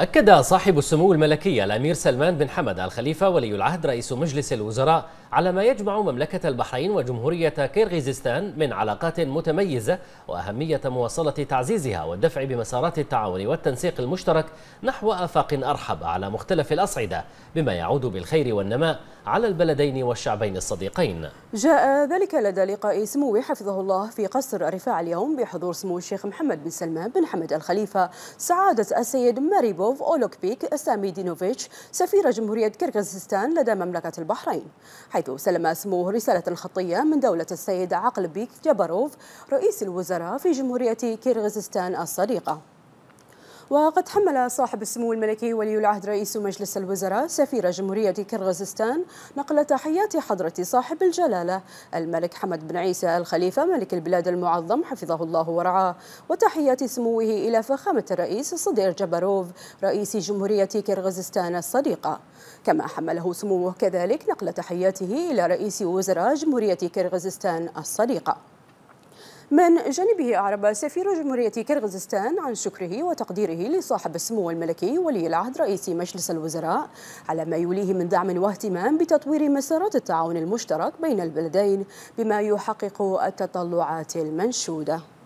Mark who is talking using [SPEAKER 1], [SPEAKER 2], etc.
[SPEAKER 1] أكد صاحب السمو الملكي الأمير سلمان بن حمد الخليفة ولي العهد رئيس مجلس الوزراء على ما يجمع مملكة البحرين وجمهورية كيرغيزستان من علاقات متميزة وأهمية مواصلة تعزيزها والدفع بمسارات التعاون والتنسيق المشترك نحو آفاق أرحب على مختلف الأصعدة بما يعود بالخير والنماء على البلدين والشعبين الصديقين
[SPEAKER 2] جاء ذلك لدى لقاء سموه حفظه الله في قصر الرفاع اليوم بحضور سمو الشيخ محمد بن سلمان بن حمد الخليفة سعادة السيد ماريبو أولوك أولوكبيك سامي دينوفيتش سفير جمهورية كيرغيزستان لدى مملكة البحرين حيث سلم اسمه رسالة خطية من دولة السيد عقلبيك جبروف رئيس الوزراء في جمهورية كيرغيزستان الصديقة وقد حمل صاحب السمو الملكي ولي العهد رئيس مجلس الوزراء سفير جمهورية كرغزستان نقل تحيات حضرة صاحب الجلالة الملك حمد بن عيسى الخليفة ملك البلاد المعظم حفظه الله ورعاه وتحيات سموه إلى فخامة الرئيس صدير جبروف رئيس جمهورية كرغزستان الصديقة كما حمله سموه كذلك نقل تحياته إلى رئيس وزراء جمهورية كرغزستان الصديقة من جانبه أعرب سفير جمهورية كرغزستان عن شكره وتقديره لصاحب السمو الملكي ولي العهد رئيس مجلس الوزراء على ما يوليه من دعم واهتمام بتطوير مسارات التعاون المشترك بين البلدين بما يحقق التطلعات المنشوده